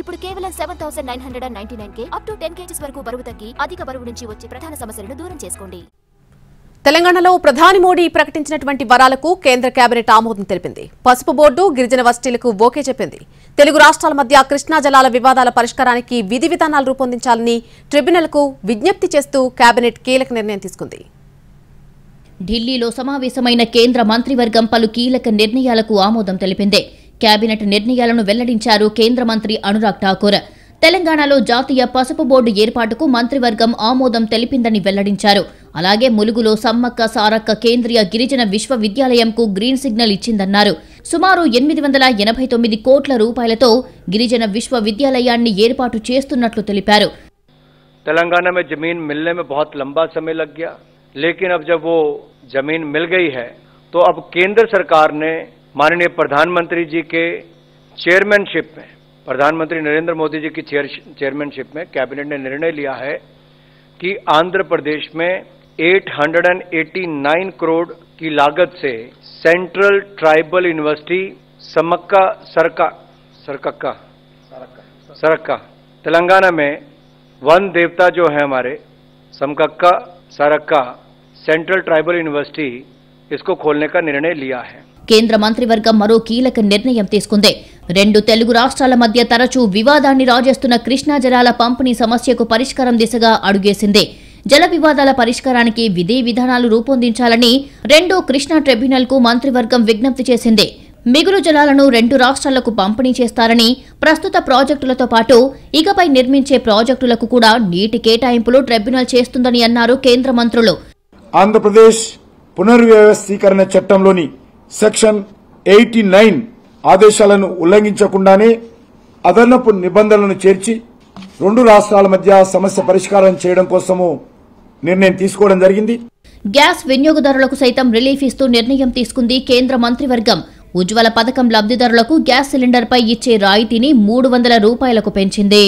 ఇప్పుడు కేవలం seven thousand nine hundred and ninety nine కే అప్ టు టెన్ కేజీస్ వరకు బరువు తగ్గి అధిక బరువు నుంచి వచ్చే ప్రధాన సమస్యలను దూరం చేసుకోండి తెలంగాణలో ప్రధాని మోడీ ప్రకటించినటువంటి వరాలకు కేంద్ర కేబినెట్ ఆమోదం తెలిపింది పసుపు బోర్డు గిరిజన వస్తీలకు ఓకే చెప్పింది తెలుగు రాష్ట్రాల మధ్య కృష్ణా జలాల వివాదాల పరిష్కారానికి విధి విధానాలు రూపొందించాలని ట్రిబ్యునల్కు విజ్ఞప్తి చేస్తూ కేబినెట్ కీలక నిర్ణయం తీసుకుంది ఢిల్లీలో సమావేశమైన కేంద్ర మంత్రివర్గం పలు కీలక నిర్ణయాలకు ఆమోదం తెలిపింది కేబినెట్ నిర్ణయాలను వెల్లడించారు కేంద్ర మంత్రి అనురాగ్ ఠాకూర్ తెలంగాణలో జాతీయ పసుపు బోర్డు ఏర్పాటుకు మంత్రివర్గం ఆమోదం తెలిపిందని వెల్లడించారు అలాగే ములుగులో సమ్మక్క సారక్క కేంద్రీయ గిరిజన విశ్వవిద్యాలయంకు గ్రీన్ సిగ్నల్ ఇచ్చిందన్నారు సుమారు ఎనిమిది వందల ఎనభై తొమ్మిది కోట్ల రూపాయలతో గిరిజన విశ్వవిద్యాలయాన్ని ఏర్పాటు చేస్తున్నట్లు తెలిపారు తెలంగాణ में జమీన్ मिलने में లంబా लंबा समय लग गया लेकिन अब जब वो जमीन माननीय प्रधानमंत्री जी के चेयरमैनशिप में प्रधानमंत्री नरेंद्र मोदी जी की चेयरमैनशिप में कैबिनेट ने निर्णय लिया है कि आंध्र प्रदेश में 889 करोड़ की लागत से सेंट्रल ट्राइबल यूनिवर्सिटी समक्का सरका सरकक्का सरक्का तेलंगाना में वन देवता जो है हमारे Sammakka Sarakka central tribal university इसको खोलने का निर्णय लिया है కేంద్ర మంత్రివర్గం మరో కీలక నిర్ణయం తీసుకుంది రెండు తెలుగు రాష్ట్రాల మధ్య తరచూ వివాదాన్ని రాజేస్తున్న కృష్ణా జలాల పంపిణీ సమస్యకు పరిష్కారం దిశగా అడుగేసింది జల వివాదాల పరిష్కారానికి విధి విధానాలు రూపొందించాలని రెండో కృష్ణా ట్రిబ్యునల్కు మంత్రివర్గం విజ్ఞప్తి చేసింది మిగులు జలాలను రెండు రాష్ట్రాలకు పంపిణీ చేస్తారని ప్రస్తుత ప్రాజెక్టులతో పాటు ఇకపై నిర్మించే ప్రాజెక్టులకు కూడా నీటి కేటాయింపులు ట్రిబ్యునల్ చేస్తుందని అన్నారు కేంద్ర మంత్రులు ఆంధ్రప్రదేశ్ పునర్వ్యవస్థీకరణ చట్టంలోని సెక్షన్ ఎయిటీ నైన్ ఆదేశాలను ఉల్లంఘించకుండానే అదనపు నిబంధనలను చేర్చి రెండు రాష్ట్రాల మధ్య సమస్య పరిష్కారం చేయడం కోసము నిర్ణయం తీసుకోవడం జరిగింది గ్యాస్ వినియోగదారులకు సైతం రిలీఫ్ ఇస్తూ నిర్ణయం తీసుకుంది కేంద్ర మంత్రివర్గం ఉజ్వల పథకం లబ్ధిదారులకు గ్యాస్ సిలిండర్పై ఇచ్చే రాయితీని మూడు వందల రూపాయలకు పెంచింది